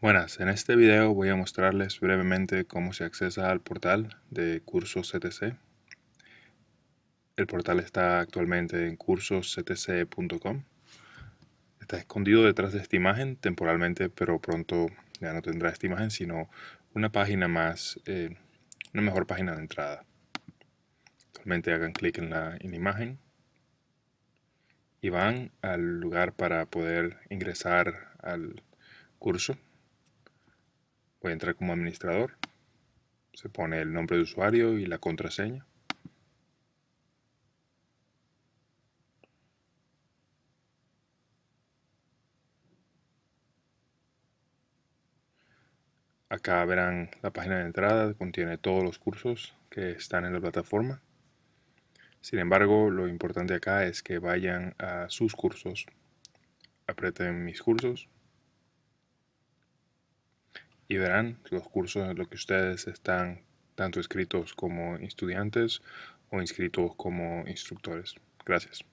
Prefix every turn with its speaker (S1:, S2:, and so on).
S1: Buenas, en este video voy a mostrarles brevemente cómo se accesa al portal de Cursos CTC. El portal está actualmente en cursosctc.com. Está escondido detrás de esta imagen temporalmente, pero pronto ya no tendrá esta imagen, sino una página más, eh, una mejor página de entrada. Actualmente hagan clic en la imagen y van al lugar para poder ingresar al curso Voy a entrar como administrador. Se pone el nombre de usuario y la contraseña. Acá verán la página de entrada, contiene todos los cursos que están en la plataforma. Sin embargo, lo importante acá es que vayan a sus cursos, aprieten mis cursos y verán los cursos en los que ustedes están tanto escritos como estudiantes o inscritos como instructores. Gracias.